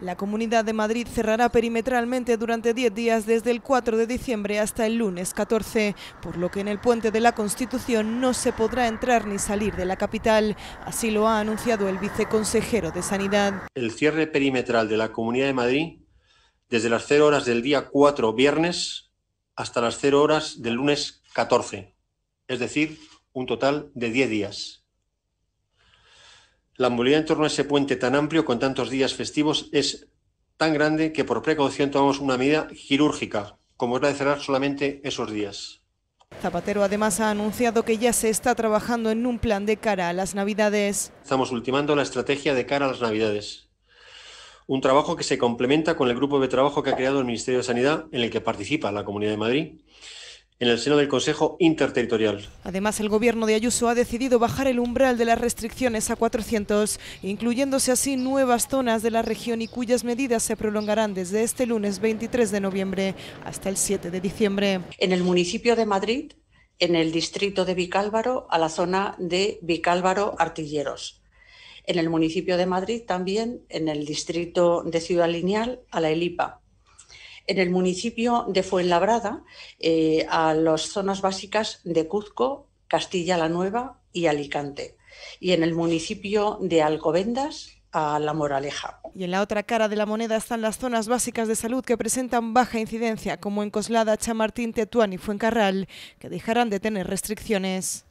La Comunidad de Madrid cerrará perimetralmente durante 10 días desde el 4 de diciembre hasta el lunes 14, por lo que en el puente de la Constitución no se podrá entrar ni salir de la capital. Así lo ha anunciado el viceconsejero de Sanidad. El cierre perimetral de la Comunidad de Madrid desde las 0 horas del día 4 viernes hasta las 0 horas del lunes 14, es decir, un total de 10 días. La movilidad en torno a ese puente tan amplio con tantos días festivos es tan grande que por precaución tomamos una medida quirúrgica, como es la de cerrar solamente esos días. Zapatero además ha anunciado que ya se está trabajando en un plan de cara a las Navidades. Estamos ultimando la estrategia de cara a las Navidades. Un trabajo que se complementa con el grupo de trabajo que ha creado el Ministerio de Sanidad, en el que participa la Comunidad de Madrid en el seno del Consejo Interterritorial. Además, el gobierno de Ayuso ha decidido bajar el umbral de las restricciones a 400, incluyéndose así nuevas zonas de la región y cuyas medidas se prolongarán desde este lunes 23 de noviembre hasta el 7 de diciembre. En el municipio de Madrid, en el distrito de Vicálvaro, a la zona de Vicálvaro Artilleros. En el municipio de Madrid también, en el distrito de Ciudad Lineal, a la ELIPA en el municipio de Fuenlabrada eh, a las zonas básicas de Cuzco, Castilla la Nueva y Alicante, y en el municipio de Alcobendas a La Moraleja. Y en la otra cara de la moneda están las zonas básicas de salud que presentan baja incidencia, como en Coslada, Chamartín, Tetuán y Fuencarral, que dejarán de tener restricciones.